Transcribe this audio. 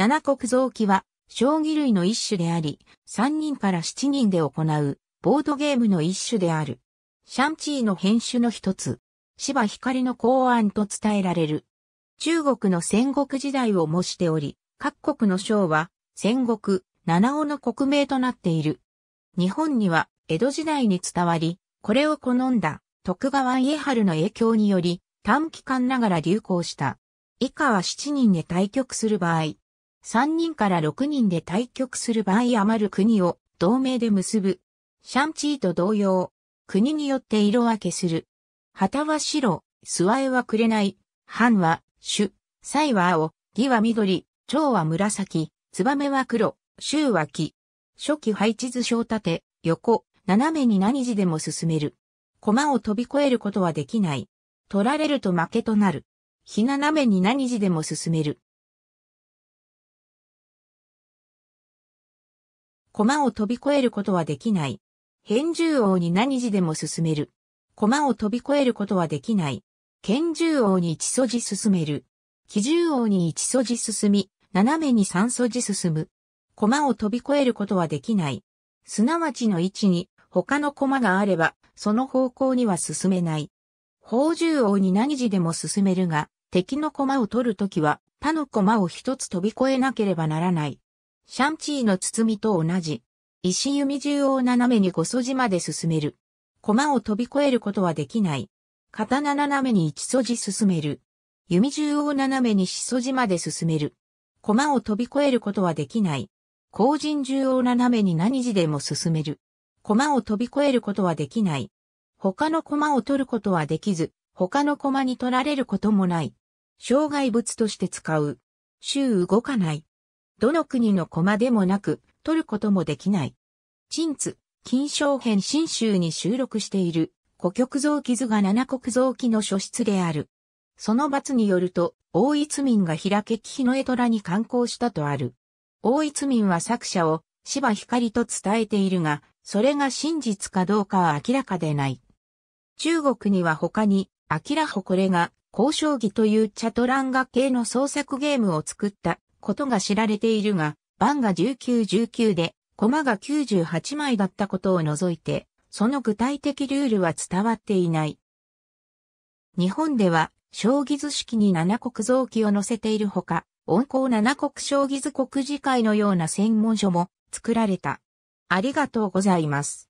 七国臓器は、将棋類の一種であり、三人から七人で行う、ボードゲームの一種である。シャンチーの編集の一つ、芝光の考案と伝えられる。中国の戦国時代を模しており、各国の将は、戦国、七尾の国名となっている。日本には、江戸時代に伝わり、これを好んだ、徳川家春の影響により、短期間ながら流行した。以下は7人で対局する場合、3人から6人で対局する場合余る国を同盟で結ぶ。シャンチーと同様、国によって色分けする。旗は白、スワ絵は紅、藩は朱、イは青、義は緑、蝶は紫、メは黒、周は木。初期配置図小縦、横、斜めに何字でも進める。駒を飛び越えることはできない。取られると負けとなる。日斜めに何字でも進める。駒を飛び越えることはできない。変獣王に何時でも進める。駒を飛び越えることはできない。剣獣王に一素地進める。奇獣王に一素地進み、斜めに三素地進む。駒を飛び越えることはできない。すなわちの位置に他の駒があれば、その方向には進めない。宝獣王に何時でも進めるが、敵の駒を取るときは他の駒を一つ飛び越えなければならない。シャンチーの包みと同じ。石弓銃を斜めに五素地まで進める。駒を飛び越えることはできない。刀斜めに一素地進める。弓銃を斜めに四素地まで進める。駒を飛び越えることはできない。後人銃を斜めに何字でも進める。駒を飛び越えることはできない。他の駒を取ることはできず、他の駒に取られることもない。障害物として使う。周動かない。どの国の駒でもなく、取ることもできない。陳津、金賞編新集に収録している、古曲造記図が七国造記の書室である。その罰によると、大一民が開け日の絵虎に観光したとある。大一民は作者を芝光と伝えているが、それが真実かどうかは明らかでない。中国には他に、明らほこれが、交渉儀というチャトランガ系の創作ゲームを作ったことが知られているが、番が1919で、駒が98枚だったことを除いて、その具体的ルールは伝わっていない。日本では、将棋図式に七国臓器を載せているほか、温厚七国将棋図国次会のような専門書も作られた。ありがとうございます。